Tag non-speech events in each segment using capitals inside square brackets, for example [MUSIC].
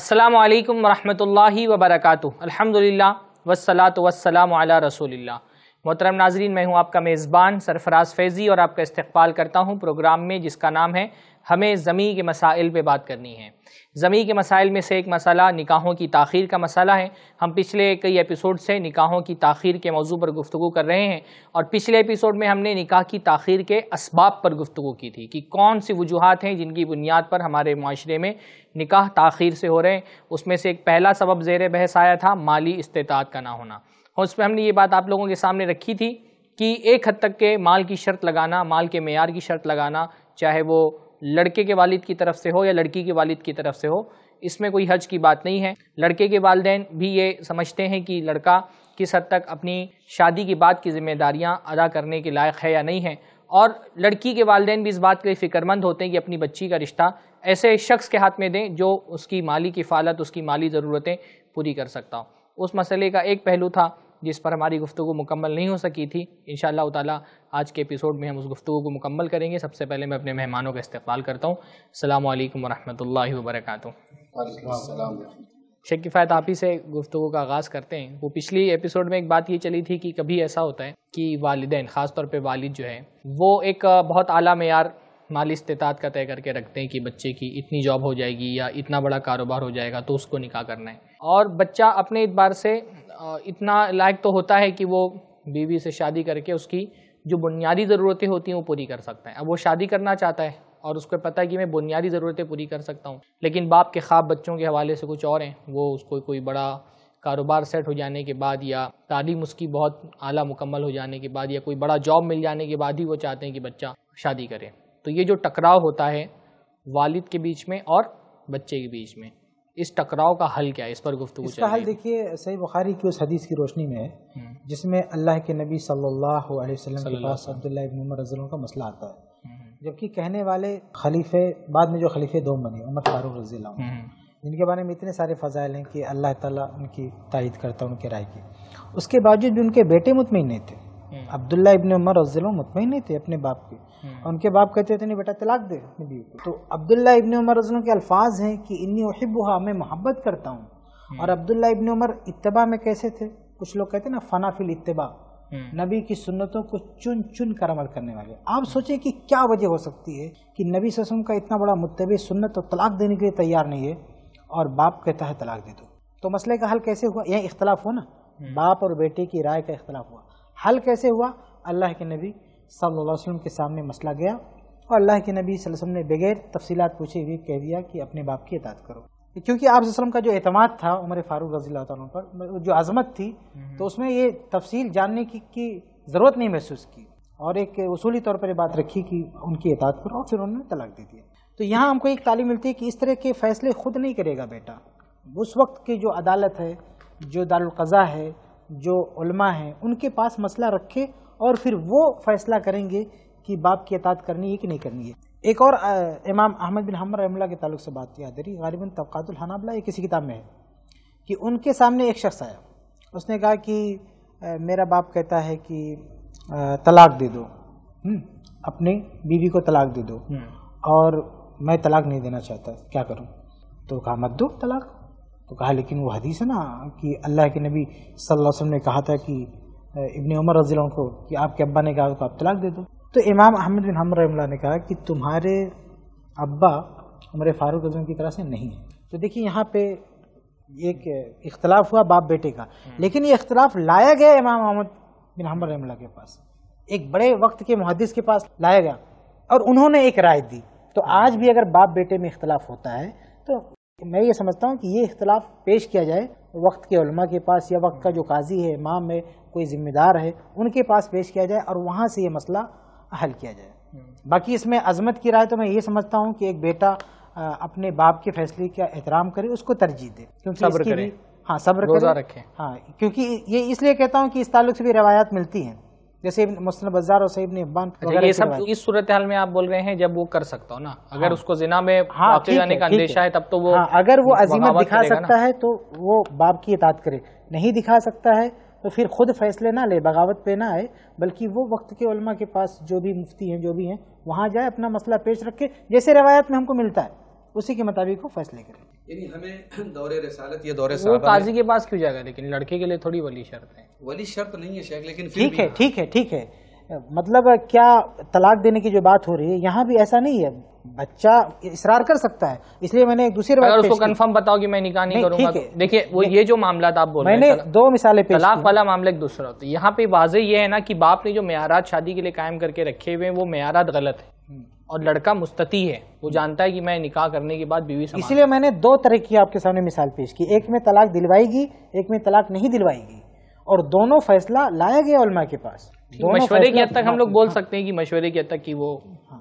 अस्सलाम वालेकुम रहमतुल्लाहि व बरकातुहू अल्हम्दुलिल्लाह वस्सलात वस्सलाम अला रसूलिल्लाह मोहतरम नाजरीन मैं हूँ आपका मेज़बान सरफराज फैज़ी और आपका इस्तकबाल करता हूँ प्रोग्राम में जिसका नाम है हमें ज़मी के मसाइल पे बात करनी है ज़मी के मसाइल में से एक मसाला निकाहों की ताखीर का मसाला है हम पिछले कई एपिसोड से निकाहों की ताखीर के मौजू पर गुफ्तु कर रहे हैं और पिछले एपिसोड में हमने निकाह की ताखीर के इसबाब पर गुफ्तु की थी कि कौन सी वजूहत हैं जिनकी बुनियाद पर हमारे माशरे में निकाह ताखीर से हो रहे हैं उसमें से एक पहला सबब जेर बहस आया था माली इस्तात का ना होना और उस पर हमने ये बात आप लोगों के सामने रखी थी कि एक हद तक के माल की शर्त लगाना माल के मैार की शर्त लगाना चाहे वो लड़के के वालिद की तरफ से हो या लड़की के वालिद की तरफ से हो इसमें कोई हर्ज की बात नहीं है लड़के के वालदेन भी ये समझते हैं कि लड़का किस हद तक अपनी शादी की बात की जिम्मेदारियाँ अदा करने के लायक है या नहीं है और लड़की के वालदेन भी इस बात के लिए फ़िक्रमंद होते हैं कि अपनी बच्ची का रिश्ता ऐसे शख्स के हाथ में दें जो उसकी माली किफ़ालत उसकी माली ज़रूरतें पूरी कर सकता हो उस मसले का एक पहलू था जिस पर हमारी गुफ्तु मुकम्मल नहीं हो सकी थी इन ताला आज के एपिसोड में हम उस गुफ्तु को मुकम्मल करेंगे सबसे पहले मैं अपने मेहमानों का इस्तकबाल करता हूँ अल्लाम वरम् वर्क शेख किफ़ायत आप ही से गुफ्तु का आगाज़ करते हैं वो पिछली एपिसोड में एक बात ये चली थी कि कभी ऐसा होता है कि वालदे ख़ास तौर पर वालद जो है वो एक बहुत अली मैार माली इस्तात का तय करके रखते हैं कि बच्चे की इतनी जॉब हो जाएगी या इतना बड़ा कारोबार हो जाएगा तो उसको निकाह करना है और बच्चा अपने एतबार से इतना लायक तो होता है कि वो बीवी से शादी करके उसकी जो बुनियादी ज़रूरतें होती हैं वो पूरी कर सकता है अब वो शादी करना चाहता है और उसको पता है कि मैं बुनियादी ज़रूरतें पूरी कर सकता हूँ लेकिन बाप के ख्वाब बच्चों के हवाले से कुछ और हैं वो उसको कोई बड़ा कारोबार सेट हो जाने के बाद या तालीम उसकी बहुत आला मुकम्मल हो जाने के बाद या कोई बड़ा जॉब मिल जाने के बाद ही वो चाहते हैं कि बच्चा शादी करे तो ये जो टकराव होता है वालिद के बीच में और बच्चे के बीच में इस टकराव का हल क्या है इस पर गुफ्तु इसका हल देखिए सही बुखारी की उस हदीस की रोशनी में है हम्म। जिसमें अल्लाह के नबी सल्लल्लाहु अलैहि वसल्लम के पास अब्दुल्ला इब्न उमर रज़ी का मसला आता है हम्म। जबकि कहने वाले खलीफे बाद में जो खलीफे दो बने उमर फारूक रज़ी हम्म। जिनके बारे में इतने सारे फ़जाइल हैं कि अल्लाह ताला उनकी तायद करता है उनके राय की उसके बावजूद भी उनके बेटे मुतमिन नहीं थे हम्म। अब्दुल्ला इबन उमर रजीलो मुतमिन थे अपने बाप के हम्म। उनके बाप कहते थे नहीं बेटा तलाक दे अपनी बीवी को तो अब्दुल्ला इब्न उमर रजीलों के अल्फाज हैं कि इन्नी वहिबा मैं मोहब्बत करता हूँ हम्म। और अब्दुल्ला इबन उमर इतबा में कैसे थे कुछ लोग कहते ना फनाफिल इतबा नबी की सुन्नतों को चुन चुन कर अमल करने वाले आप सोचें कि क्या वजह हो सकती है कि नबी ससम का इतना बड़ा मुतब सुन्नत और तलाक देने के लिए तैयार नहीं है और बाप कहता है तलाक दे दो तो मसले का हल कैसे हुआ यह इख्तलाफ हो ना बाप और बेटे की राय का इख्तलाफ हुआ हल कैसे हुआ अल्लाह के नबी सल्लल्लाहु अलैहि वसल्लम के सामने मसला गया और अल्लाह के नबी वसल्लम ने बगैर तफसीलात पूछे हुए कह दिया कि अपने बाप की इतात करो क्योंकि आप वसल्लम का जो अहतमाद था उमर फारूक रजी पर जो आज़मत थी हम्म। तो उसमें ये तफसील जानने की, की ज़रूरत नहीं महसूस की और एक उसूली तौर पर बात रखी कि उनकी इतात करो और फिर उन्होंने तलाक दे दिया तो यहाँ हमको एक तालीम मिलती है कि इस तरह के फ़ैसले खुद नहीं करेगा बेटा उस वक्त की जो अदालत है जो दारुलकज़ा है जो उलमा हैं उनके पास मसला रखे और फिर वो फैसला करेंगे कि बाप की अतात करनी है कि नहीं करनी है एक और आ, इमाम अहमद बिन हमर रहमला के ताल्लुक से बात किया दरी गालिबा तबकातुल हनाबला ये किसी किताब में है कि उनके सामने एक शख्स आया उसने कहा कि आ, मेरा बाप कहता है कि आ, तलाक दे दो हम्म, अपने बीवी को तलाक दे दो हम्म। और मैं तलाक नहीं देना चाहता क्या करूँ तो कहा मत दो तलाक तो कहा लेकिन वो हदीस है ना कि अल्लाह के नबी सल्लल्लाहु अलैहि वसल्लम ने कहा था कि इब्ने उमर रजील को कि आपके अब्बा ने कहा तो आप तलाक दे दो तो इमाम अहमद बिन हम रहमल्ला ने कहा कि तुम्हारे अब्बा उमर फारूक अजम की तरह से नहीं है तो देखिए यहाँ पे एक इख्तलाफ हुआ बाप बेटे का हम्म। लेकिन ये इख्तलाफ लाया गया इमाम अहमद बिन हम रहमल्ला के पास एक बड़े वक्त के मुहदस के पास लाया गया और उन्होंने एक राय दी तो आज भी अगर बाप बेटे में इख्तलाफ होता है तो मैं ये समझता हूँ कि ये इख्तलाफ पेश किया जाए वक्त के उलमा के पास या वक्त का जो काजी है इमाम है कोई ज़िम्मेदार है उनके पास पेश किया जाए और वहाँ से ये मसला हल किया जाए बाकी इसमें अजमत की राय तो मैं ये समझता हूँ कि एक बेटा अपने बाप के फैसले का एहतराम करे उसको तरजीह दे क्योंकि सब्र करें हाँ सब्र रोज़ा रखें हाँ क्योंकि ये इसलिए कहता हूँ कि इस ताल्लुक से भी रवायात मिलती हैं जैसे मसल बजार और सईब ने अच्छा, ये सब इस सूरत हाल में आप बोल रहे हैं जब वो कर सकता हो ना अगर हाँ। उसको जिना में हाँ, जाने का अंदेशा है।, तब तो वो हाँ, अगर वो अजीमत दिखा सकता है तो वो बाप की इतात करे नहीं दिखा सकता है तो फिर खुद फैसले ना ले बगावत पे ना आए बल्कि वो वक्त के उलमा के पास जो भी मुफ्ती हैं जो भी हैं वहाँ जाए अपना मसला पेश रखे जैसे रवायत में हमको मिलता है उसी के मुताबिक वो फैसले करें यानी हमें [CLEARS THROAT] दौरे रसालत या दौरे वो काजी के पास क्यों जाएगा लेकिन लड़के के लिए थोड़ी वली शर्त है वली शर्त नहीं है शेख लेकिन ठीक है ठीक है ठीक है मतलब क्या तलाक देने की जो बात हो रही है यहाँ भी ऐसा नहीं है बच्चा इसरार कर सकता है इसलिए मैंने एक दूसरी अगर उसको कंफर्म बताओ कि मैं निकाह नहीं, नहीं करूंगा तो। देखिए वो ये जो मामला आप बोल रहे हैं दो मिसालें पेश तलाक वाला मामला एक दूसरा होता तो है यहाँ पे वाजे ये है ना कि बाप ने जो म्यारात शादी के लिए कायम करके रखे हुए हैं वो म्यारात गलत है और लड़का मुस्तती है वो जानता है कि मैं निकाह करने के बाद बीवी इसीलिए मैंने दो तरह की आपके सामने मिसाल पेश की एक में तलाक दिलवाएगी एक में तलाक नहीं दिलवाएगी और दोनों फैसला लाया गया उलमा के पास मशवरे की हद तक हम लोग बोल हाँ। सकते हैं कि मशवरे की हद तक कि वो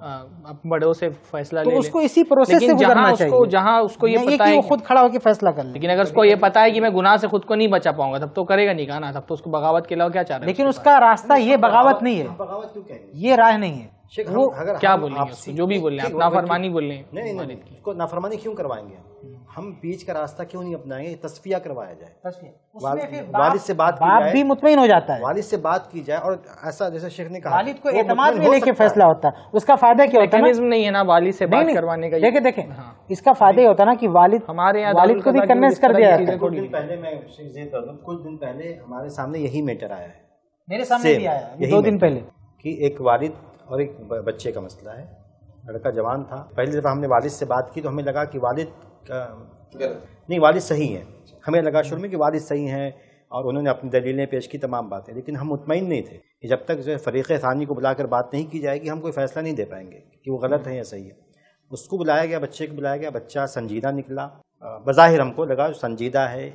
हाँ। बड़ों से फैसला तो ले उसको इसी प्रोसेस से गुजरना चाहिए जहां उसको ये पता है खुद खड़ा होकर फैसला कर ले लेकिन अगर उसको ये पता है कि मैं गुनाह से खुद को नहीं बचा पाऊंगा तब तो करेगा नहीं तब तो उसको बगावत के अलावा क्या चाह रहे लेकिन उसका रास्ता ये बगावत नहीं है ये राह नहीं है शेख हम अगर क्या बोलेंगे जो भी बोल रहे हैं नाफरमानी बोल रहे हैं नहीं नहीं उसको नाफरमानी क्यों करवाएंगे हम्म। हम बीच का रास्ता क्यों नहीं अपनाएंगे तस्फिया करवाया जाए वालिद से बात बाप भी मुतमिन हो जाता है वालिद से बात की जाए और ऐसा जैसे शेख ने कहा वालिद को एतमाद में लेके फैसला होता है उसका फायदा क्या होता है नहीं है ना वालिद से बात करवाने का देखे देखे हाँ। इसका फायदा ही होता ना कि वालिद हमारे यहाँ वालिद को भी कन्विंस कर दिया जाता है कुछ दिन पहले मैं कर दूं कुछ दिन पहले हमारे सामने यही मैटर आया है मेरे सामने भी आया दो दिन पहले कि एक वालिद और एक बच्चे का मसला है लड़का जवान था पहली दफ़ा हमने वालिद से बात की तो हमें लगा कि वालिद का नहीं वालिद सही हैं हमें लगा शुरू में कि वालिद सही हैं और उन्होंने अपनी दलीलें पेश की तमाम बातें लेकिन हम मुतमिन नहीं थे कि जब तक जो है फ़रीक़ सानी को बुलाकर बात नहीं की जाएगी हम कोई फ़ैसला नहीं दे पाएंगे कि वो गलत है या सही है उसको बुलाया गया बच्चे को बुलाया गया बच्चा संजीदा निकला बज़ाहिर हमको लगा संजीदा है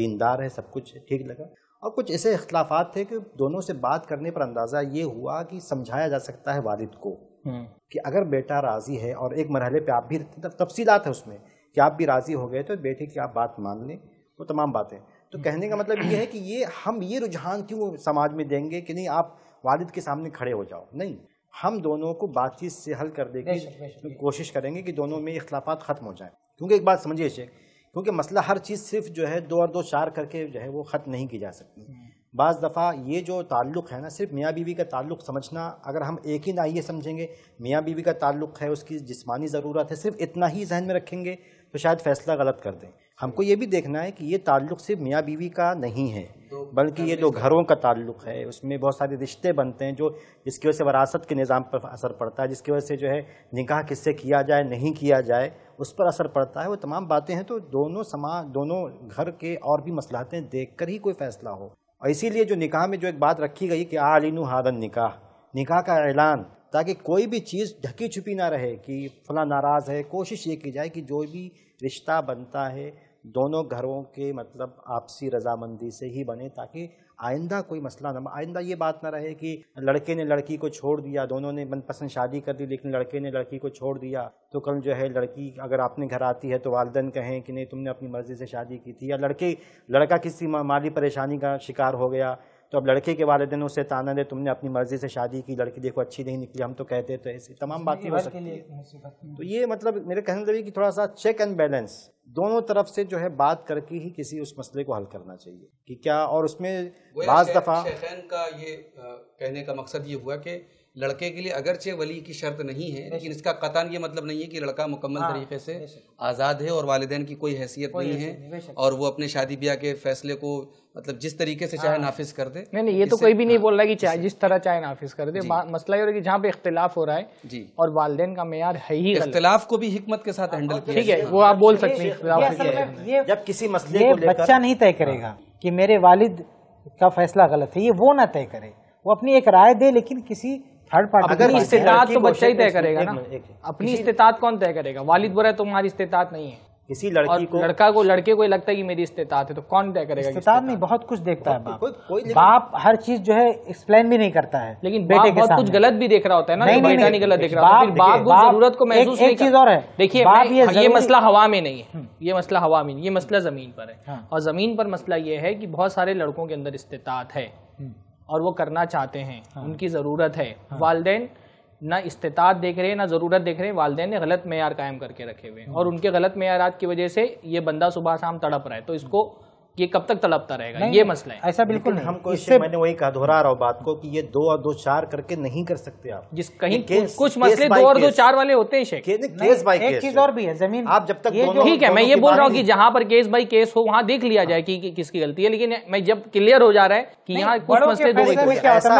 दीनदार है सब कुछ ठीक लगा और कुछ ऐसे अख्तलाफात थे कि दोनों से बात करने पर अंदाज़ा ये हुआ कि समझाया जा सकता है वालिद को हम्म। कि अगर बेटा राज़ी है और एक मरहले पे आप भी तफसीलात है उसमें कि आप भी राज़ी हो गए तो बेटे की आप बात मान लें वो तमाम बातें तो हम्म। कहने का मतलब ये है कि ये हम ये रुझान क्यों समाज में देंगे कि नहीं आप वालिद के सामने खड़े हो जाओ नहीं हम दोनों को बातचीत से हल कर देंगे कोशिश करेंगे कि दोनों में इख्लाफात ख़त्म हो जाए क्योंकि एक बात समझिए शेख क्योंकि मसला हर चीज़ सिर्फ जो है दो और दो चार करके जो है वो ख़त्म नहीं की जा सकती हम्म। बज़ दफ़ा ये जो ताल्लुक़ है ना सिर्फ मियाँ बीवी का ताल्लुक़ समझना अगर हम एक ही नाइए समझेंगे मियाँ बीवी का ताल्लुक़ है उसकी जिस्मानी ज़रूरत है सिर्फ इतना ही जहन में रखेंगे तो शायद फ़ैसला गलत कर दें हमको ये भी देखना है कि ये ताल्लुक़ सिर्फ मियाँ बीवी का नहीं है बल्कि ये जो घरों का ताल्लुक़ है उसमें बहुत सारे रिश्ते बनते हैं जो जिसकी वजह से वरासत के निज़ाम पर असर पड़ता है जिसकी वजह से जो है निकाह किससे किया जाए नहीं किया जाए उस पर असर पड़ता है वो तमाम बातें हैं तो दोनों समाज दोनों घर के और भी मसलाहतें देख कर ही कोई फैसला हो और इसीलिए जो निकाह में जो एक बात रखी गई कि आलिन हादन निकाह निकाह का ऐलान ताकि कोई भी चीज़ ढकी छुपी ना रहे कि फला नाराज़ है कोशिश ये की जाए कि जो भी रिश्ता बनता है दोनों घरों के मतलब आपसी रजामंदी से ही बने ताकि आइंदा कोई मसला ना आइंदा ये बात ना रहे कि लड़के ने लड़की को छोड़ दिया दोनों ने मनपसंद शादी कर दी लेकिन लड़के ने लड़की को छोड़ दिया तो कल जो है लड़की अगर अपने घर आती है तो वालदन कहें कि नहीं तुमने अपनी मर्ज़ी से शादी की थी या लड़के लड़का किसी माली परेशानी का शिकार हो गया तो अब लड़के के वालदन उसे ताना दे तुमने अपनी मर्ज़ी से शादी की लड़की देखो अच्छी नहीं निकली हम तो कहते तो ऐसी तमाम बातें हो सकती है तो ये मतलब मेरे कहने लगे कि थोड़ा सा चेक एंड बैलेंस दोनों तरफ से जो है बात करके ही किसी उस मसले को हल करना चाहिए कि क्या और उसमें बाज दफा का ये कहने का मकसद ये हुआ कि लड़के के लिए अगरचे वली की शर्त नहीं है लेकिन इसका कतान ये मतलब नहीं है कि लड़का मुकम्मल हाँ, तरीके से आज़ाद है और वालदेन की कोई हैसियत नहीं है और वो अपने शादी ब्याह के फैसले को मतलब जिस तरीके से चाहे हाँ। नाफिज कर दे नहीं नहीं ये तो कोई भी नहीं हाँ। बोल रहा कि चाहे जिस तरह चाहे नाफिज कर दे मसला ये हो रहा है जहाँ पे इख्तलाफ हो रहा है जी और वालदेन का मैार है ही इख्तलाफ को भी हिकमत के साथ हैंडल किया ठीक है वो आप बोल सकते हैं जब किसी मसले को बच्चा नहीं तय करेगा कि मेरे वालिद का फैसला गलत है ये वो ना तय करे वो अपनी एक राय दे लेकिन किसी थर्ड पार्टी अगर इस्तात तो बच्चा ही तय करेगा ना अपनी इस्तात कौन तय करेगा वालिद बोला तो तुम्हारी इस्तात नहीं है किसी लड़की को लड़का को लड़के को लगता है कि मेरी इस्तात है तो कौन तय करेगा इस्तात नहीं बहुत कुछ देखता है बाप कोई बाप हर चीज जो है एक्सप्लेन भी नहीं करता है लेकिन बेटे बहुत कुछ गलत भी देख रहा होता है ना नहीं, बेटा नहीं गलत देख रहा होता बाप को जरूरत को महसूस एक चीज और है देखिए हाँ, हम्म। ये मसला हवा में नहीं है ये मसला हवा में ये मसला जमीन पर है हाँ। और जमीन पर मसला ये है कि बहुत सारे लड़कों के अंदर इस्तेतात है हम्म। और वो करना चाहते हैं हाँ। उनकी ज़रूरत है हाँ। वालदे ना इस्तात देख रहे हैं ना ज़रूरत देख रहे हैं वालदे ने गलत मैार कायम करके रखे हुए हैं हाँ। और उनके गलत मैारात की वजह से ये बंदा सुबह शाम तड़प रहा है तो इसको ये कब तक तलबता रहेगा ये मसला है ऐसा बिल्कुल नहीं। हम इससे मैंने वही कहा दोहरा रहा हूँ बात को कि ये दो और दो चार करके नहीं कर सकते आप जिस कहीं केस, कुछ मसले दो और दो चार वाले होते हैं केस बाई एक चीज और भी है जमीन आप जब तक ठीक है मैं ये बोल रहा हूँ कि जहाँ पर केस बाई केस हो वहाँ देख लिया जाए की किसकी गलती है लेकिन मैं जब क्लियर हो जा रहा है की यहाँ कुछ मसले दो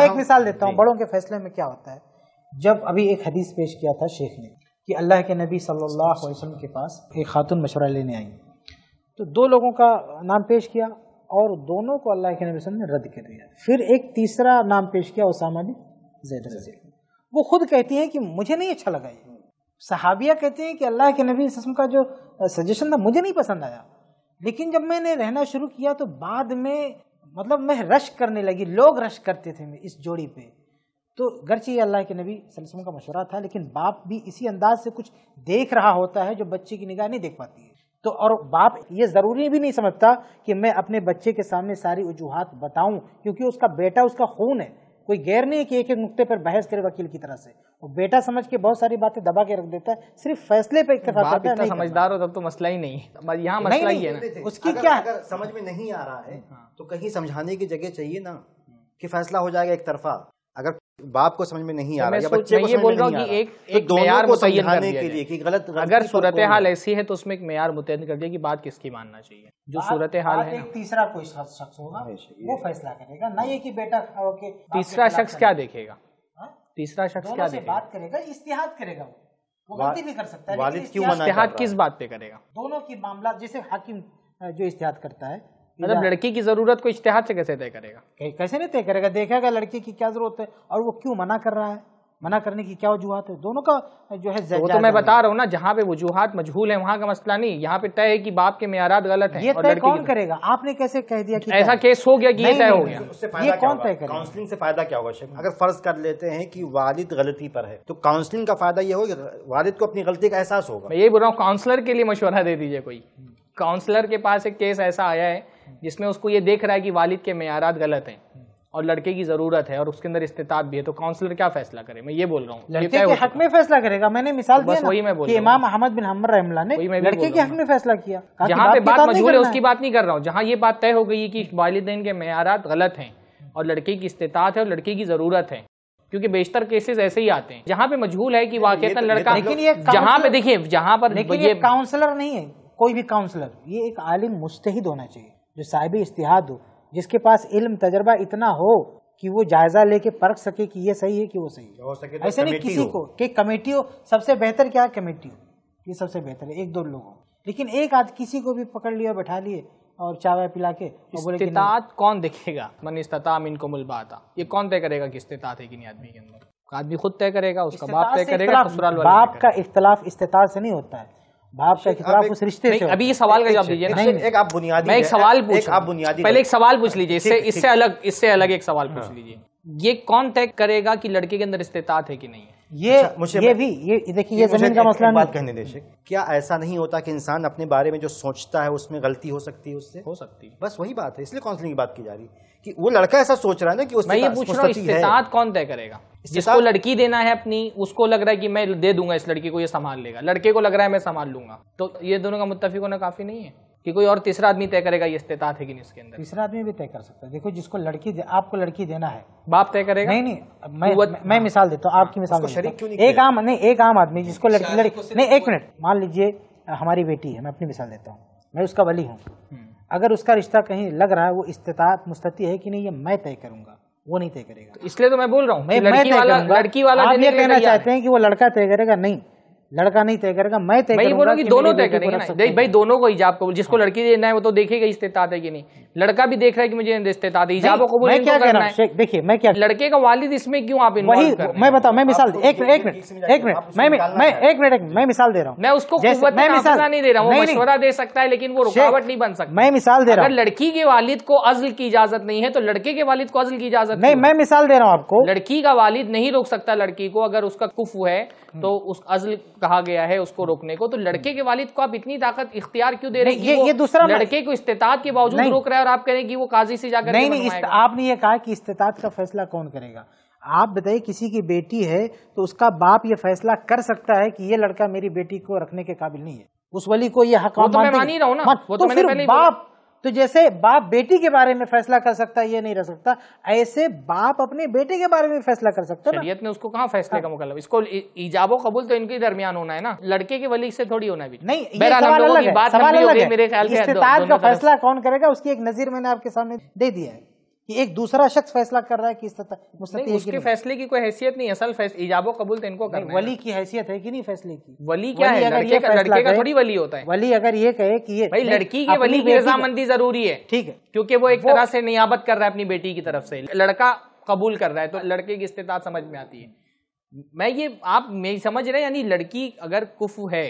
एक मिसाल देता हूँ बड़ों के फैसले में क्या होता है जब अभी एक हदीस पेश किया था शेख ने कि अल्लाह के नबी सल्लल्लाहु अलैहि वसल्लम के पास एक खातून मशवरा लेने आई तो दो लोगों का नाम पेश किया और दोनों को अल्लाह के नबी ने रद्द कर दिया फिर एक तीसरा नाम पेश किया उसामा बिन जैद वो खुद कहती हैं कि मुझे नहीं अच्छा लगा ये सहाबिया कहते हैं कि अल्लाह के नबी वसम का जो सजेशन था मुझे नहीं पसंद आया लेकिन जब मैंने रहना शुरू किया तो बाद में मतलब मैं रश करने लगी लोग रश करते थे इस जोड़ी पे तो गरचे ये अल्लाह के नबी वसम का मशवरा था लेकिन बाप भी इसी अंदाज से कुछ देख रहा होता है जो बच्चे की निगाह नहीं देख पाती है तो और बाप ये ज़रूरी भी नहीं समझता कि मैं अपने बच्चे के सामने सारी वजूहत बताऊं क्योंकि उसका बेटा उसका खून है कोई गैर नहीं है कि एक एक नुकते पर बहस करे वकील की तरह से वो बेटा समझ के बहुत सारी बातें दबा के रख देता है सिर्फ फैसले पे इतफा करता है समझदार हो तब तो मसला ही नहीं है यहाँ मसला ही है ना उसकी क्या अगर समझ में नहीं आ रहा है हाँ। तो कहीं समझाने की जगह चाहिए ना कि फैसला हो जाएगा एक तरफा बाप को समझ में नहीं आ तो रहा है बच्चे ये बोल रहा हूँ एक तो को समझाने के लिए कि गलत अगर सूरत हाल ऐसी है तो उसमें एक मैार मुतयन कर दिया कि बात किसकी मानना चाहिए जो सूरत हाल है एक तीसरा कोई शख्स होगा वो फैसला करेगा ना ये कि बेटा हाँ? तीसरा शख्स क्या देखेगा तीसरा शख्स क्या देखेगा बात करेगा इश्तिहाद करेगा वो गलती भी कर सकता है किस बात पे करेगा दोनों की मामला जैसे हाकिम जो इश्तिहाद करता है मतलब लड़की की जरूरत को इश्तेहार से कैसे तय करेगा कैसे नहीं तय करेगा देखेगा लड़की की क्या जरूरत है और वो क्यों मना कर रहा है मना करने की क्या वजूहत है दोनों का जो है तो वो तो मैं बता रहा हूँ ना जहाँ पे वजूहत मजहूल है वहाँ का मसला नहीं यहाँ पे तय है कि बाप के मैारात गलत है ये तय कौन करेगा आपने कैसे कह दिया कि ऐसा केस हो गया कि ये तय हो गया ये कौन तय करेगा काउंसलिंग से फायदा क्या होगा शेख अगर फर्ज कर लेते हैं कि वालिद गलती पर है तो काउंसलिंग का फायदा ये होगा वालिद को अपनी गलती का एहसास होगा मैं यही बोल रहा हूँ काउंसलर के लिए मशवरा दे दीजिए कोई काउंसलर के पास एक केस ऐसा आया है जिसमें उसको ये देख रहा है कि वालिद के मैारात गलत हैं और लड़के की जरूरत है और उसके अंदर इस्तेताब भी है तो काउंसलर क्या फैसला करे मैं ये बोल रहा हूँ लड़के के हक में फैसला करेगा मैंने मिसाल तो बस वही मैं बोल इमाम अहमद बिन हमर रहमला ने लड़के के हक में फैसला किया जहाँ पे बात मजबूर है उसकी बात नहीं कर रहा हूँ जहाँ ये बात तय हो गई है की वालदेन के मैारात गलत है और लड़के की इस्तात है और लड़के की जरूरत है क्योंकि बेशतर केसेस ऐसे ही आते हैं जहाँ पे मजहूल है कि वाक तो- लड़का तो- लेकिन ये जहाँ पे देखिए जहाँ पर लेकिन ये काउंसलर नहीं है कोई भी काउंसलर ये एक आलिम मुस्तहिद होना चाहिए जो साहिब इश्तिहाद हो जिसके पास इल्म तजर्बा इतना हो कि वो जायजा लेके परख सके कि ये सही है कि वो सही है हो सके तो ऐसे नहीं किसी को कि कमेटी हो सबसे बेहतर क्या कमेटी हो ये सबसे बेहतर है एक दो लोगों लेकिन एक आध किसी को भी पकड़ लिया बैठा लिए और चावा पिला के इस्तात कौन देखेगा मन इस्ताम इनको मुलबाता ये कौन तय करेगा कि इस्तात है कि नहीं आदमी के अंदर आदमी खुद तय करेगा उसका बाप तय करेगा बाप का इख्तलाफ इस्तात से नहीं होता है बाप का खिलाफ उस रिश्ते से अभी ये सवाल का जवाब दीजिए ना एक आप बुनियादी मैं एक सवाल पूछ आप बुनियादी पहले एक सवाल पूछ लीजिए इससे इससे अलग इससे अलग एक सवाल पूछ हाँ। लीजिए ये कौन तय करेगा कि लड़के के अंदर इस्तात है कि नहीं है ये अच्छा, मुझे ये भी ये देखिए ये जमीन का मसला बात कहने देशे क्या ऐसा नहीं होता कि इंसान अपने बारे में जो सोचता है उसमें गलती हो सकती है उससे हो सकती है बस वही बात है इसलिए काउंसलिंग की बात की जा रही है कि वो लड़का ऐसा सोच रहा है ना कि मैं ये पूछ रहा हूँ इस्तात कौन तय करेगा जिसको लड़की देना है अपनी उसको लग रहा है कि मैं दे दूंगा इस लड़की को ये संभाल लेगा लड़के को लग रहा है मैं संभाल लूंगा तो ये दोनों का मुतफिक होना काफी नहीं है कि कोई और तीसरा आदमी तय करेगा ये इस्तेता है कि नहीं इसके अंदर तीसरा आदमी भी तय कर सकता है देखो जिसको लड़की दे, आपको लड़की देना है बाप तय करेगा नहीं नहीं मैं मैं, मैं मिसाल देता हूँ आपकी हाँ, मिसाल क्यों नहीं एक आम नहीं एक आम आदमी जिसको लड़की लड़की तो नहीं एक मिनट मान लीजिए हमारी बेटी है मैं अपनी मिसाल देता हूँ मैं उसका वली हूँ हम्म। अगर उसका रिश्ता कहीं लग रहा है वो इस्तात मुस्ती है कि नहीं ये मैं तय करूंगा वो नहीं तय करेगा इसलिए तो मैं बोल रहा हूँ लड़की वाला, लड़की वाला आप ये कहना चाहते हैं कि वो लड़का तय करेगा नहीं लड़का नहीं तय करेगा मैं तय भाई बोलूंगी दोनों तय करेंगे भाई दोनों को हिजाब कबूल जिसको लड़की देना है वो तो देखेगा इस्तेताद है कि नहीं लड़का भी देख रहा है कि मुझे इस्तेतात हिजाब कबूल मैं क्या कह रहा हूँ देखिए मैं क्या लड़के का वालिद इसमें क्यों आप वही मैं बताऊँ मैं मिसाल तो एक एक मिनट एक मिनट मैं मैं एक मिनट मैं मिसाल दे रहा हूँ मैं उसको मैं मिसाल नहीं दे रहा हूँ मशवरा दे सकता है लेकिन वो रुकावट नहीं बन सकता मैं मिसाल दे रहा हूँ लड़की के वालिद को अजल की इजाजत नहीं है तो लड़के के वालिद को अजल की इजाजत नहीं मैं मिसाल दे रहा हूँ आपको लड़की का वालिद नहीं रोक सकता लड़की को अगर उसका कुफ है हम्म। तो उस अजल कहा गया है उसको रोकने को तो लड़के के वालिद को आप इतनी ताकत इख्तियार क्यों दे रहे हैं ये, ये दूसरा लड़के को इस्तात के बावजूद रोक रहे हैं और आप कह रहे हैं कि वो काजी से जाकर नहीं नहीं आपने ये कहा कि इस्तेताद का फैसला कौन करेगा आप बताइए किसी की बेटी है तो उसका बाप ये फैसला कर सकता है कि ये लड़का मेरी बेटी को रखने के काबिल नहीं है उस वली को ये हक वो तो मैं मान ही रहा हूँ ना वो तो, तो मैंने पहले बाप तो जैसे बाप बेटी के बारे में फैसला कर सकता है ये नहीं रह सकता ऐसे बाप अपने बेटे के बारे में फैसला कर सकता है ने उसको कहा फैसले का मुकलम इसको ईजाबो कबूल तो इनके दरमियान होना है ना लड़के के वली से थोड़ी होना भी नहीं का फैसला कौन करेगा उसकी एक नजीर मैंने आपके सामने दे दिया है कि एक दूसरा शख्स फैसला कर रहा है कि इस मुस्तती उसके फैसले की कोई हैसियत नहीं असल इजाबो कबूल तो इनको करना वली की हैसियत है कि नहीं फैसले की वली क्या वली है अगर ये का, लड़के का थोड़ी वली होता है वली अगर ये कहे कि ये भाई लड़की की वली की रजामंदी जरूरी है ठीक है क्योंकि वो एक तरह से नियाबत कर रहा है अपनी बेटी की तरफ से लड़का कबूल कर रहा है तो लड़के की इस्तात समझ में आती है मैं ये आप मेरी समझ रहे हैं यानी लड़की अगर कुफ है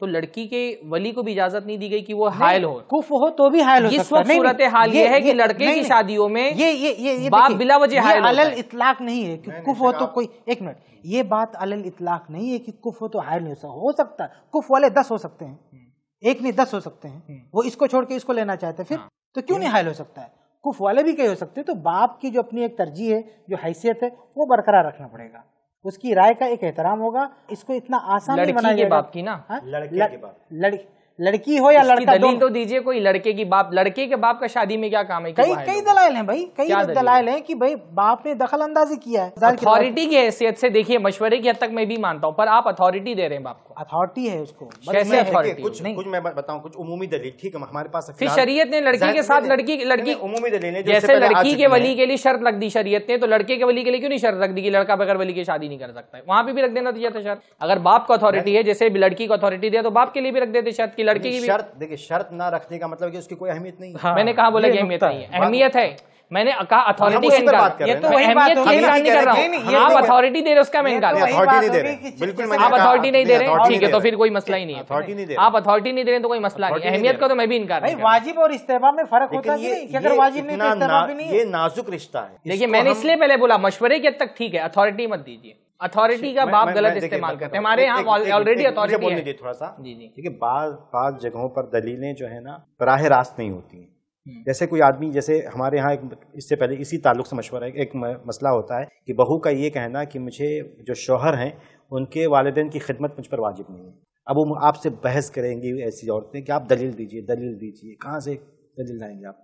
तो लड़की के वली को भी इजाजत नहीं दी गई कि वो हायल हो कुफ हो तो भी हायल हो इस वक्त सूरत हाल ये, ये है कि लड़के की शादियों में ये ये ये, ये बाप बिला वजह हायल अलल इतलाक नहीं है कि कुफ हो तो कोई एक मिनट ये बात अलल इतलाक नहीं है कि कुफ हो तो हायल नहीं हो सकता कुफ वाले दस हो सकते हैं हम्म। एक नहीं दस हो सकते हैं हम्म। वो इसको छोड़ के इसको लेना चाहते फिर हाँ। तो क्यों नहीं हायल हो सकता है कुफ वाले भी कई हो सकते हैं तो बाप की जो अपनी एक तरजीह है जो हैसियत है वो बरकरार रखना पड़ेगा उसकी राय का एक एहतराम होगा इसको इतना आसान लड़की नहीं बनाया बाप की ना हाँ? लड़की लड़की हो या लड़का दलील तो दीजिए कोई लड़के की बाप लड़के के बाप का शादी में क्या काम है कई कई दलाल हैं भाई कई दलाल हैं कि भाई बाप ने दखल अंदाजी किया है अथॉरिटी की हैसियत से देखिए मशवरे की हद तक मैं भी मानता हूँ पर आप अथॉरिटी दे रहे हैं बाप अथॉरिटी है उसको मतलब कैसे अथॉरिटी कुछ नहीं। कुछ मैं बताऊं कुछ उमूमी दलील ठीक है हमारे पास फिर शरीयत ने लड़की के साथ लड़की लड़की उमूमी दलील जैसे लड़की के वली के लिए शर्त लग दी शरीयत ने तो लड़के के वली के लिए क्यों नहीं शर्त रख दी कि लड़का बगैर वली की शादी नहीं कर सकता वहां पे भी रख देना चाहिए था शर्त अगर बाप को अथॉरिटी है जैसे लड़की को अथॉरिटी दिया तो बाप के लिए भी रख देते शर्त की लड़की की शर्त देखिए शर्त ना रखने का मतलब उसकी कोई अहमियत नहीं मैंने कहा बोला की अहमियत नहीं है अहमियत है मैंने कहा अथॉरिटी का इनकार ये तो वही बात हो इनकार नहीं कर रहा हूं आप अथॉरिटी दे रहे उसका मैं इनकार अथॉरिटी नहीं दे रहे बिल्कुल आप अथॉरिटी नहीं दे रहे ठीक है तो फिर कोई मसला ही नहीं है आप अथॉरिटी नहीं दे रहे तो कोई मसला नहीं अहमियत का तो मैं भी इनकार वाजिब और इस्तेफा में फर्क होता है ये नाजुक रिश्ता है देखिए मैंने इसलिए पहले बोला मशवरे की हद तक ठीक है अथॉरिटी मत दीजिए अथॉरिटी का बाप गलत इस्तेमाल करते हैं हमारे यहाँ ऑलरेडी अथॉरिटी बोलने थोड़ा सा जी जी देखिए बाज बाज जगहों पर दलीलें जो है ना बराह रास्त नहीं होती हैं हम्म। जैसे कोई आदमी जैसे हमारे यहाँ एक इससे पहले इसी ताल्लुक से मशवरा एक मसला होता है कि बहू का ये कहना कि मुझे जो शोहर हैं उनके वालदेन की खिदमत मुझ पर वाजिब नहीं है अब वो आपसे बहस करेंगी ऐसी औरतें कि आप दलील दीजिए दलील दीजिए कहाँ से दलील लाएंगे आप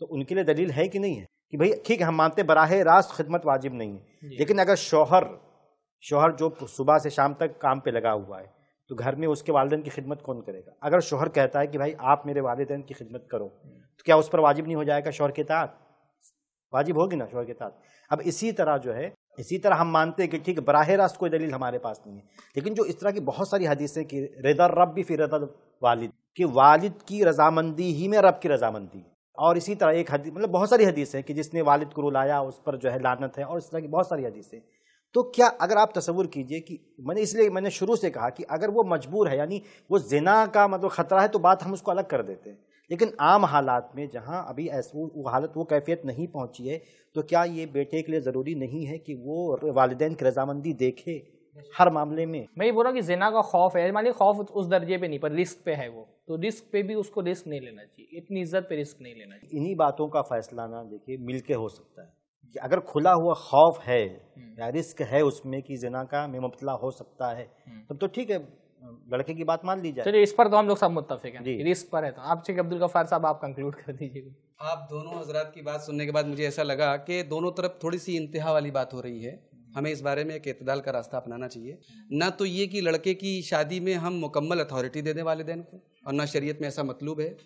तो उनके लिए दलील है कि नहीं है कि भाई ठीक है हम मानते बराह रास्त खिदमत वाजिब नहीं है लेकिन अगर शोहर शोहर जो सुबह से शाम तक काम पे लगा हुआ है तो घर में उसके वालदेन की खिदमत कौन करेगा अगर शोहर कहता है कि भाई आप मेरे वालदेन की खिदमत करो तो क्या उस पर वाजिब नहीं हो जाएगा शोर के तात वाजिब होगी ना शोर के तात अब इसी तरह जो है इसी तरह हम मानते हैं कि ठीक बराह रास्त कोई दलील हमारे पास नहीं है लेकिन जो इस तरह की बहुत सारी हदीसें कि रेदर रब भी फिर रदर वालिद कि वालिद की रजामंदी ही में रब की रजामंदी और इसी तरह एक हदीस मतलब बहुत सारी हदीसें कि जिसने वालिद को रुलाया उस पर जो है लानत है और इस तरह की बहुत सारी हदीसें तो क्या अगर आप तस्वुर कीजिए कि मैंने इसलिए मैंने शुरू से कहा कि अगर वो मजबूर है यानी वो जिना का मतलब ख़तरा है तो बात हम उसको अलग कर देते हैं लेकिन आम हालात में जहाँ अभी ऐसा वो हालत वो कैफियत नहीं पहुँची है तो क्या ये बेटे के लिए ज़रूरी नहीं है कि वो वालदेन की रजामंदी देखे हर मामले में मैं ये बोल रहा हूँ कि जिना का खौफ है मानिए खौफ उस दर्जे पे नहीं पर रिस्क पे है वो तो रिस्क पे भी उसको रिस्क नहीं लेना चाहिए इतनी इज्जत पे रिस्क नहीं लेना चाहिए इन्हीं बातों का फैसला ना देखिए मिल के हो सकता है कि अगर खुला हुआ खौफ है हम्म। या रिस्क है उसमें कि जना का में मुबतला हो सकता है हम्म। तब तो ठीक है लड़के की बात मान लीजिए चलिए इस पर तो हम लोग सब मुतफिक हैं जी रिस्क पर है तो आप शेख अब्दुल गफार साहब आप कंक्लूड कर दीजिए आप दोनों हजरात की बात सुनने के बाद मुझे ऐसा लगा कि दोनों तरफ थोड़ी सी इंतहा वाली बात हो रही है हमें इस बारे में एक अतदाल का रास्ता अपनाना चाहिए ना तो ये कि लड़के की शादी में हम मुकम्मल अथॉरिटी दे दें वालदेन को और ना शरीयत में ऐसा मतलूब है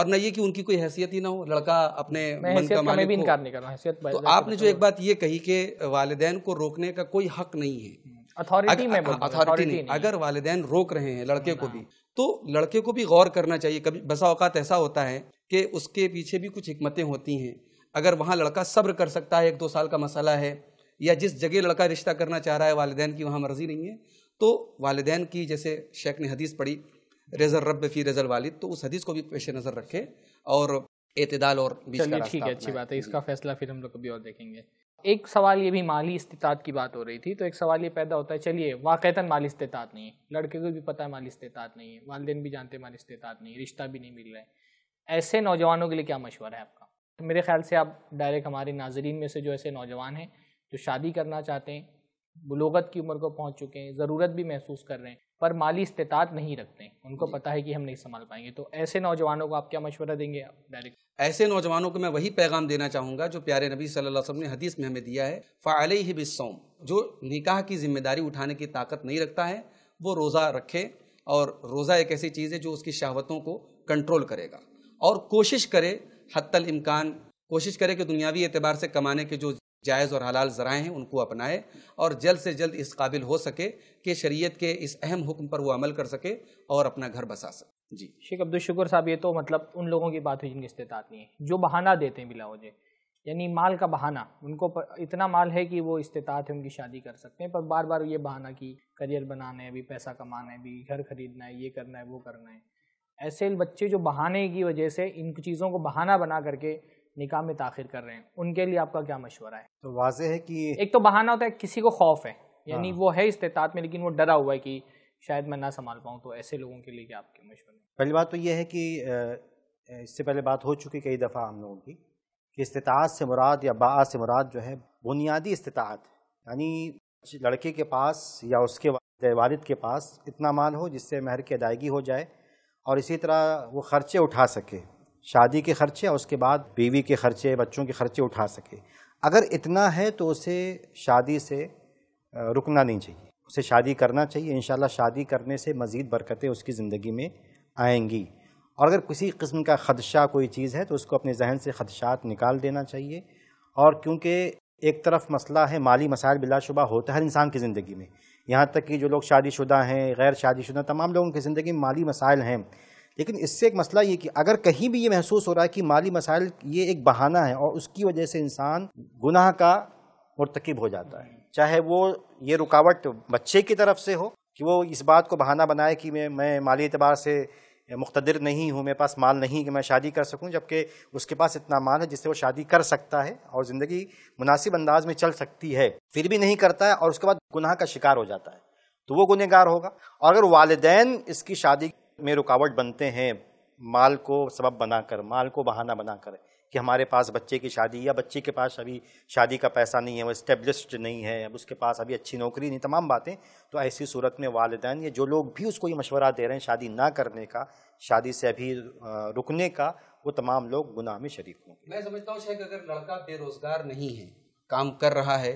और ना ये कि उनकी कोई हैसियत ही ना हो लड़का अपने मन का मालिक भी इनकार नहीं कर रहा तो आपने जो एक बात ये कही कि वालदेन को रोकने का कोई हक नहीं है अथॉरिटी में अथॉरिटी नहीं अगर वाले रोक रहे हैं लड़के को भी तो लड़के को भी गौर करना चाहिए कभी बसा औकात ऐसा होता है कि उसके पीछे भी कुछ हमतें होती हैं अगर वहाँ लड़का सब्र कर सकता है एक दो साल का मसला है या जिस जगह लड़का रिश्ता करना चाह रहा है वालदेन की वहाँ मर्जी नहीं है तो वालदेन की जैसे शेख ने हदीस पढ़ी रेजर रब फी रेजर वालिद तो उस हदीस को भी पेश नज़र रखे और एतदाल और ठीक है अच्छी बात है इसका फैसला फिर हम लोग कभी और देखेंगे एक सवाल ये भी माली इस्तात की बात हो रही थी तो एक सवाल ये पैदा होता है चलिए वाकता माली इस्तात नहीं है लड़के को भी पता है माली इस्तात नहीं है वालदेन भी जानते हैं माली इस्तात नहीं रिश्ता भी नहीं मिल रहा है ऐसे नौजवानों के लिए क्या मशवरा है आपका तो मेरे ख्याल से आप डायरेक्ट हमारे नाजरीन में से जो ऐसे नौजवान हैं जो शादी करना चाहते हैं बलोगत की उम्र को पहुँच चुके हैं ज़रूरत भी महसूस कर रहे हैं पर माली इस्तात नहीं रखते उनको पता है कि हम नहीं संभाल पाएंगे तो ऐसे नौजवानों को आप क्या मशवरा देंगे आप डायरेक्ट ऐसे नौजवानों को मैं वही पैगाम देना चाहूँगा जो प्यारे नबी सल्लल्लाहु अलैहि वसल्लम ने हदीस में हमें दिया है फाले ही बिसौम जो निकाह की जिम्मेदारी उठाने की ताकत नहीं रखता है वो रोज़ा रखे और रोज़ा एक ऐसी चीज़ है जो उसकी शहावतों को कंट्रोल करेगा और कोशिश करे हत्तल इम्कान कोशिश करे कि दुनियावी एतबार से कमाने के जो जायज़ और हलाल ज़राए हैं उनको अपनाए और जल्द से जल्द इस काबिल हो सके कि शरीयत के इस अहम हुक्म पर वो अमल कर सके और अपना घर बसा सके जी शेख अब्दुल शुक्र साहब ये तो मतलब उन लोगों की बात हुई जिनकी इस्तात नहीं है जो बहाना देते हैं बिला वजह यानी माल का बहाना उनको पर, इतना माल है कि वो इस्तात है उनकी शादी कर सकते हैं पर बार बार ये बहाना कि करियर बनाना है अभी पैसा कमाना है अभी घर खरीदना है ये करना है वो करना है ऐसे बच्चे जो बहाने की वजह से इन चीज़ों को बहाना बना करके निकाह में ताखिर कर रहे हैं उनके लिए आपका क्या मशवरा है तो वाजह है कि एक तो बहाना होता है किसी को खौफ है यानी हाँ। वो है इस्तात में लेकिन वो डरा हुआ है कि शायद मैं ना संभाल पाऊँ तो ऐसे लोगों के लिए क्या आपके मशवरे पहली बात तो ये है कि इससे पहले बात हो चुकी कई दफ़ा हम लोगों की कि इस्तात से मुराद या बा से मुराद जो है बुनियादी इस्तात यानी लड़के के पास या उसके वालद के पास इतना माल हो जिससे महर की अदायगी हो जाए और इसी तरह वो ख़र्चे उठा सके शादी के खर्चे और उसके बाद बीवी के खर्चे बच्चों के खर्चे उठा सके अगर इतना है तो उसे शादी से रुकना नहीं चाहिए उसे शादी करना चाहिए इन शादी करने से मज़ीद बरकतें उसकी ज़िंदगी में आएंगी और अगर किसी किस्म का खदशा कोई चीज़ है तो उसको अपने जहन से खदशात निकाल देना चाहिए और क्योंकि एक तरफ मसला है माली मसाइल बिलाशुबा होता है हर इंसान की ज़िंदगी में यहाँ तक कि जो लोग शादीशुदा हैं गैर शादीशुदा तमाम लोगों की ज़िंदगी में माली मसाइल हैं लेकिन इससे एक मसला ये कि अगर कहीं भी ये महसूस हो रहा है कि माली मसाइल ये एक बहाना है और उसकी वजह से इंसान गुनाह का मरतकब हो जाता है चाहे वो ये रुकावट बच्चे की तरफ से हो कि वो इस बात को बहाना बनाए कि मैं मैं माली अतबार से मुख्तर नहीं हूँ मेरे पास माल नहीं कि मैं शादी कर सकूँ जबकि उसके पास इतना माल है जिससे वो शादी कर सकता है और ज़िंदगी मुनासिब अंदाज में चल सकती है फिर भी नहीं करता है और उसके बाद गुनाह का शिकार हो जाता है तो वो गुनहगार होगा और अगर वालदेन इसकी शादी में रुकावट बनते हैं माल को सबब बनाकर माल को बहाना बनाकर कि हमारे पास बच्चे की शादी या बच्चे के पास अभी शादी का पैसा नहीं है वो इस्टेब्लिश्ड नहीं है अब उसके पास अभी अच्छी नौकरी नहीं तमाम बातें तो ऐसी सूरत में वालदान या जो लोग भी उसको ये मशवरा दे रहे हैं शादी ना करने का शादी से अभी रुकने का वो तमाम लोग गुनाह में शरीक होंगे मैं समझता हूँ शेख अगर लड़का बेरोज़गार नहीं है काम कर रहा है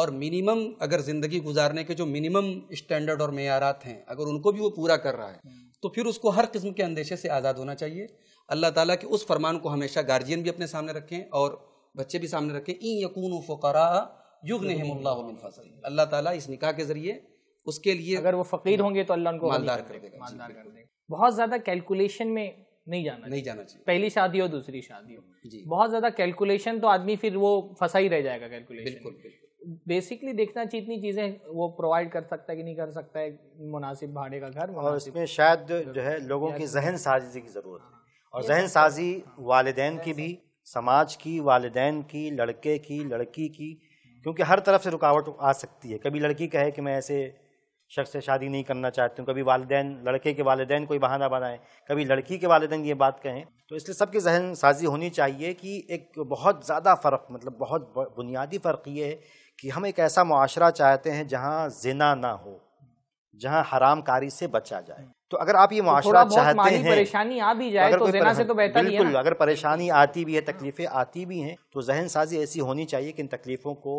और मिनिमम अगर ज़िंदगी गुजारने के जो मिनिमम स्टैंडर्ड और मैारात हैं अगर उनको भी वो पूरा कर रहा है तो फिर उसको हर किस्म के अंदेशे से आज़ाद होना चाहिए अल्लाह ताला के उस फरमान को हमेशा गार्जियन भी अपने सामने रखें और बच्चे भी सामने रखें ई यकून फ़करा युग नहमल्लाफसल अल्लाह ताला इस निकाह के ज़रिए उसके लिए अगर वो फ़कीर होंगे तो अल्लाह उनको मालदार कर देगा मालदार कर देगा बहुत ज़्यादा कैलकुलेशन में नहीं जाना नहीं जाना चाहिए पहली शादी हो दूसरी शादी हो बहुत ज़्यादा कैलकुलेशन तो आदमी फिर वो फंसा ही रह जाएगा कैलकुलेशन बिल्कुल बेसिकली देखना चाहिए इतनी चीज़ें वो प्रोवाइड कर सकता है कि नहीं कर सकता है मुनासिब भाड़े का घर और इसमें शायद जो है लोगों की तो- जहन हाँ। साजी हाँ। की ज़रूरत है और जहन साजी वालदे की भी समाज की वालदे की लड़के की लड़की की क्योंकि हर तरफ से रुकावट आ सकती है कभी लड़की कहे कि मैं ऐसे शख्स से शादी नहीं करना चाहती हूँ कभी वालदेन लड़के के वालदेन कोई बहाना बनाएं कभी लड़की के वालदेन ये बात कहें तो इसलिए सबके जहन साजी होनी चाहिए कि एक बहुत ज़्यादा फ़र्क मतलब बहुत बुनियादी फ़र्क ये है कि हम एक ऐसा माशरा चाहते हैं जहाँ जिना ना हो जहाँ हरामकारी से बचा जाए तो अगर आप ये तो माशरा चाहते हैं परेशानी आ भी जाए तो, तो से तो बेहतर बिल्कुल ही है अगर परेशानी आती भी है तकलीफें आती भी हैं तो जहन साजी ऐसी होनी चाहिए कि इन तकलीफों को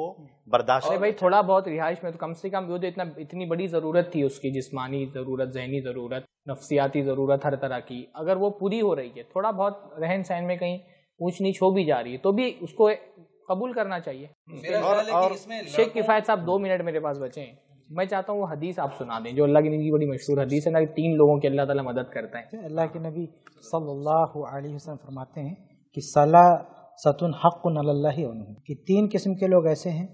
बर्दाश्त अरे भाई थोड़ा बहुत रिहाइश में तो कम से कम वो जो इतना इतनी बड़ी ज़रूरत थी उसकी जिसमानी ज़रूरत जहनी ज़रूरत नफसियाती ज़रूरत हर तरह की अगर वो पूरी हो रही है थोड़ा बहुत रहन सहन में कहीं ऊँच नीच हो भी जा रही है तो भी उसको कबूल करना चाहिए और शेख किफ़ायत साहब दो मिनट मेरे पास बचे हैं मैं चाहता हूँ वो हदीस आप सुना दें जो अल्लाह के नबी की बड़ी मशहूर हदीस है ना तीन लोगों की अल्लाह ताला मदद करता है अल्लाह के नबी सल्लल्लाहु अलैहि वसल्लम फरमाते हैं कि सला सतुन हक़ कि तीन किस्म के लोग ऐसे हैं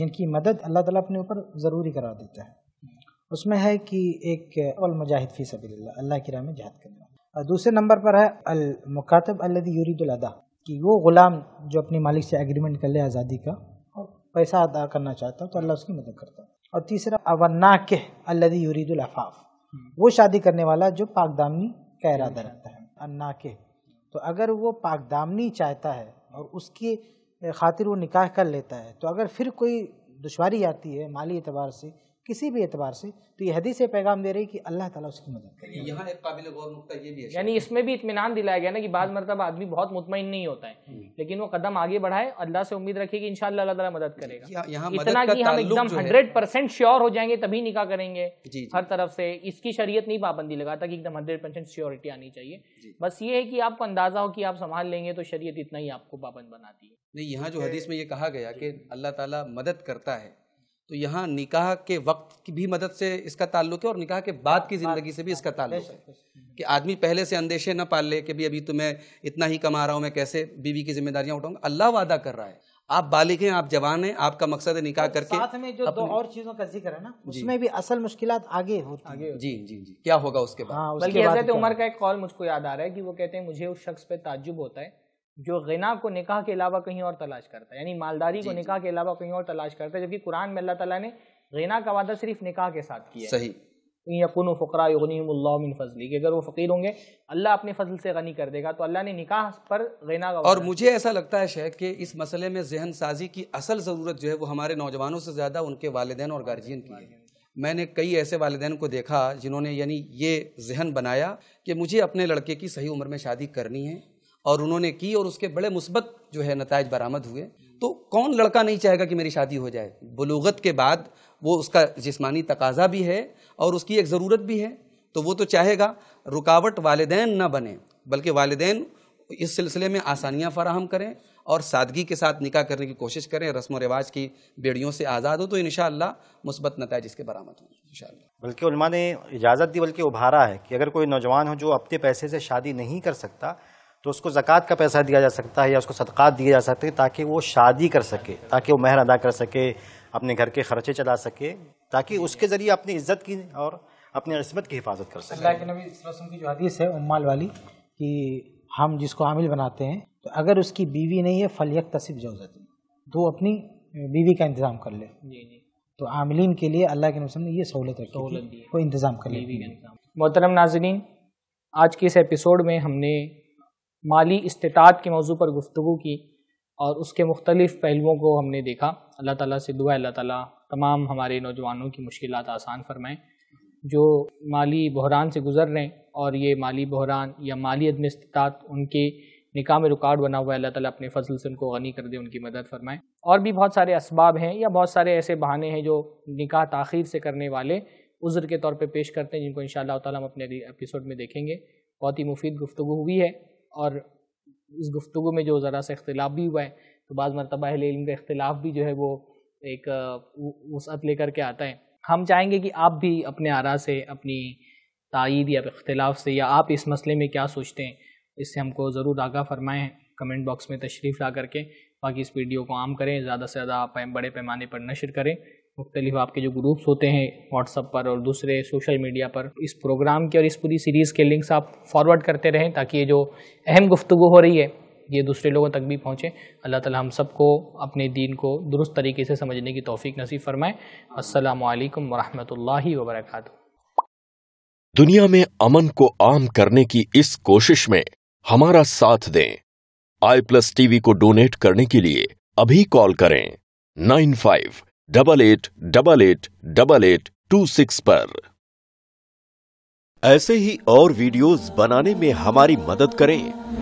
जिनकी मदद अल्लाह ताला अपने ऊपर ज़रूरी करा देता है उसमें है कि एक अलमुजाहिद फ़ी सब अल्लाह की राह में जहाद करने और दूसरे नंबर पर है अलमकातब अल्लदी यूरिदुलदा कि वो ग़ुलाम जो अपने मालिक से एग्रीमेंट कर ले आज़ादी का और पैसा अदा करना चाहता है तो अल्लाह उसकी मदद करता है और तीसरा अवन्ना के अल्लदी यूरीदुल अफाफ हम्म। वो शादी करने वाला जो पाकदामनी का इरादा हम्म। रखता है अन्ना के तो अगर वो पाकदामनी चाहता है और उसकी खातिर वो निकाह कर लेता है तो अगर फिर कोई दुशारी आती है माली एतबार से किसी भी एतबार से तो यह हदीस पैगाम दे रही कि अल्लाह ताला उसकी मदद करे यहाँ एक काबिल गौर ये भी है यानी इसमें भी इतमान दिलाया गया ना कि बाद मरतब आदमी बहुत मुतमिन नहीं होता है हम्म। लेकिन वो कदम आगे बढ़ाए अल्लाह से उम्मीद रखे कि इनशाला अल्लाह ताला मदद करेगा यहाँ इतना कि हम एकदम हंड्रेड परसेंट श्योर हो जाएंगे तभी निकाह करेंगे हर तरफ से इसकी शरीयत नहीं पाबंदी लगाता कि एकदम हंड्रेड परसेंट श्योरिटी आनी चाहिए बस ये है कि आपको अंदाजा हो कि आप संभाल लेंगे तो शरीयत इतना ही आपको पाबंद बनाती है नहीं यहाँ जो हदीस में ये कहा गया कि अल्लाह ताला मदद करता है तो यहाँ निकाह के वक्त की भी मदद से इसका ताल्लुक है और निकाह के बाद की ज़िंदगी से भी इसका हाँ, ताल्लुक है हम्म। कि आदमी पहले से अंदेशे ना पाल ले कि भी अभी तो मैं इतना ही कमा रहा हूँ मैं कैसे बीवी की जिम्मेदारियाँ उठाऊंगा अल्लाह वादा कर रहा है आप बालिग हैं आप जवान हैं आपका मकसद है निकाह तो करके साथ में जो दो और चीजों का जिक्र है ना उसमें भी असल मुश्किल आगे होती आगे जी जी जी क्या होगा उसके बाद हाँ, बल्कि हजरत उमर का एक कॉल मुझको याद आ रहा है कि वो कहते हैं मुझे उस शख्स पे ताज्जुब होता है जो गना को निकाह के अलावा कहीं और तलाश करता है यानी मालदारी को निकाह के अलावा कहीं और तलाश करता है जबकि कुरान में अल्लाह ताला ने गना का वादा सिर्फ निकाह के साथ किया सही यकुन फ़करा फजली अगर वो फ़कीर होंगे अल्लाह अपने फजल से गनी कर देगा तो अल्लाह ने निकाह पर गना का और मुझे ऐसा लगता है शेख कि इस मसले में जहन साजी की असल ज़रूरत जो है वो हमारे नौजवानों से ज़्यादा उनके वालदेन और गार्जियन की है मैंने कई ऐसे वालदेन को देखा जिन्होंने यानी ये जहन बनाया कि मुझे अपने लड़के की सही उम्र में शादी करनी है और उन्होंने की और उसके बड़े मुस्बत जो है नतज बरामद हुए तो कौन लड़का नहीं चाहेगा कि मेरी शादी हो जाए बलूगत के बाद वो उसका जिस्मानी तकाजा भी है और उसकी एक ज़रूरत भी है तो वो तो चाहेगा रुकावट वालदेन ना बने बल्कि वालदेन इस सिलसिले में आसानियाँ फराहम करें और सादगी के साथ निकाह करने की कोशिश करें रस्म व रिवाज की बेड़ियों से आज़ाद हो तो इन मुस्बत नतज इसके बरामद होंगे इन बल्कि उलमा ने इजाज़त दी बल्कि उभारा है कि अगर कोई नौजवान हो जो अपने पैसे से शादी नहीं कर सकता तो उसको ज़क़़त का पैसा दिया जा सकता है या उसको सदक़ात दिए जा सकते हैं ताकि वो शादी कर सके ताकि वो महर अदा कर सके अपने घर के खर्चे चला सके ताकि उसके ज़रिए अपनी इज्जत की और अपनी इसमत की हिफाजत कर सके अल्लाह के नबी की जो हदीस है उम्माल वाली कि हम जिसको आमिल बनाते हैं तो अगर उसकी बीवी नहीं है फलियक तसिब जवजत तो अपनी बीवी का इंतज़ाम कर ले जी जी तो आमलिन के लिए अल्लाह के नबी ने यह सहूलत रखी सहूलत दी वो इंतज़ाम कर ले मोहतरम नाजरीन आज के इस एपिसोड में हमने माली इस्तात के मौजू पर गुफ्तु की और उसके मुख्तलिफ पहलुओं को हमने देखा अल्लाह ताला से दुआ अल्लाह ताला तमाम हमारे नौजवानों की मुश्किल आसान फरमाएँ जो माली बहरान से गुजर रहे हैं और ये माली बहरान या माली अदम इस्तात उनके निका में रुकावट बना हुआ है अल्लाह ताला अपने फसल से उनको गनी कर दे उनकी मदद फरमाएँ और भी बहुत सारे इसबाब हैं या बहुत सारे ऐसे बहाने हैं जो निका ताखिर से करने वाले उज़र के तौर पर पे पेश करते हैं जिनको इन शाह हम अपने एपिसोड में देखेंगे बहुत ही मुफीद गुफ्तु हुई है और इस गुफ्तु में जो ज़रा सा इख्तिलाफ़ भी हुआ है तो बाज़ मरतबा इलम का इख्तलाफ भी जो है वो एक वसअत लेकर के आता है हम चाहेंगे कि आप भी अपने आरा से अपनी तइद या इख्तलाफ से या आप इस मसले में क्या सोचते हैं इससे हमको ज़रूर आगाह फरमाएँ कमेंट बॉक्स में तशरीफ़ ला करके बाकी इस वीडियो को आम करें ज़्यादा से ज़्यादा आप बड़े पैमाने पर नशर करें मुख्तलि आपके जो ग्रुप्स होते हैं व्हाट्सअप पर और दूसरे सोशल मीडिया पर इस प्रोग्राम के और इस पूरी सीरीज़ के लिंक्स आप फॉरवर्ड करते रहें ताकि ये जो अहम गुफ्तु हो रही है ये दूसरे लोगों तक भी पहुँचे अल्लाह ताला हम सबको अपने दीन को दुरुस्त तरीके से समझने की तोफ़ी नसीब फ़रमाएँ असलकम वरहमल वबरक दुनिया में अमन को आम करने की इस कोशिश में हमारा साथ दें आई प्लस टीवी को डोनेट करने के लिए अभी कॉल करें nine five double eight double eight double eight two six पर ऐसे ही और वीडियोस बनाने में हमारी मदद करें